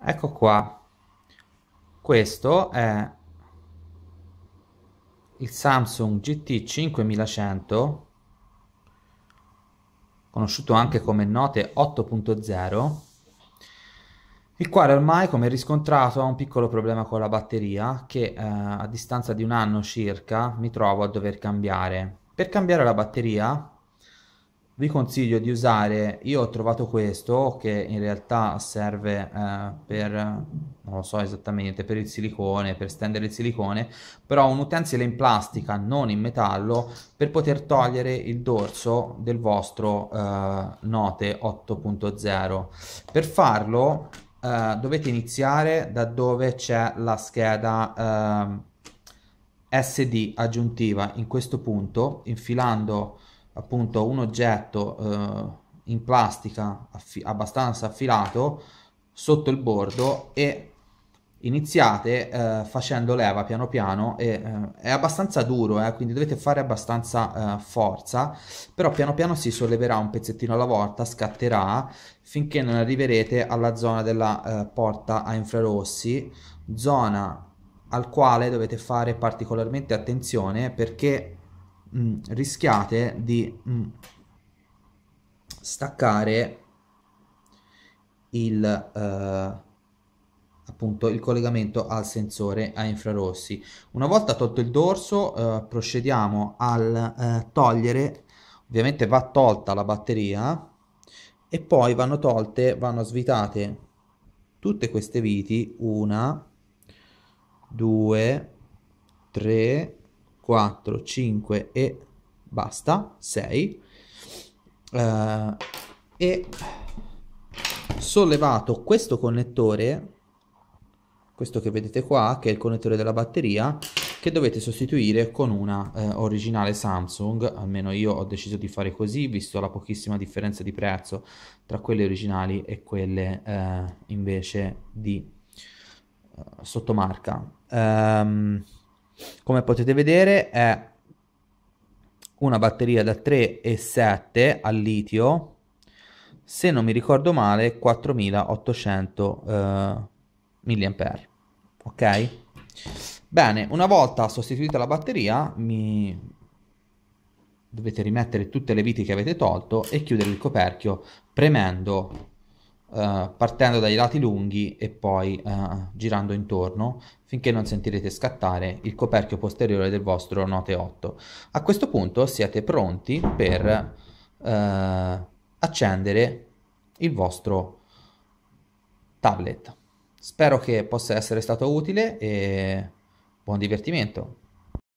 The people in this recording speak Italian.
ecco qua questo è il Samsung GT 5100 conosciuto anche come Note 8.0 il quale ormai come riscontrato ha un piccolo problema con la batteria che eh, a distanza di un anno circa mi trovo a dover cambiare per cambiare la batteria vi consiglio di usare io ho trovato questo che in realtà serve eh, per non lo so esattamente per il silicone per stendere il silicone però un utensile in plastica non in metallo per poter togliere il dorso del vostro eh, note 8.0 per farlo eh, dovete iniziare da dove c'è la scheda ehm, SD aggiuntiva in questo punto infilando appunto un oggetto eh, in plastica affi abbastanza affilato sotto il bordo e iniziate eh, facendo leva piano piano e eh, è abbastanza duro eh, quindi dovete fare abbastanza eh, forza però piano piano si solleverà un pezzettino alla volta scatterà finché non arriverete alla zona della eh, porta a infrarossi zona al quale dovete fare particolarmente attenzione perché mh, mm, rischiate di mh, mm, staccare il, eh, appunto, il collegamento al sensore a infrarossi. Una volta tolto il dorso eh, procediamo al eh, togliere, ovviamente va tolta la batteria e poi vanno tolte, vanno svitate tutte queste viti, una, due, tre, 4, 5 e basta, 6. Uh, eh, e sollevato questo connettore, questo che vedete qua, che è il connettore della batteria, che dovete sostituire con una eh, originale Samsung, almeno io ho deciso di fare così, visto la pochissima differenza di prezzo tra quelle originali e quelle eh, invece di eh, sottomarca. Um, come potete vedere è una batteria da 3,7 al litio se non mi ricordo male 4800 eh, mAh ok bene una volta sostituita la batteria mi dovete rimettere tutte le viti che avete tolto e chiudere il coperchio premendo eh, partendo dai lati lunghi e poi uh, girando intorno finché non sentirete scattare il coperchio posteriore del vostro note 8. A questo punto siete pronti per uh, accendere il vostro tablet. Spero che possa essere stato utile e buon divertimento!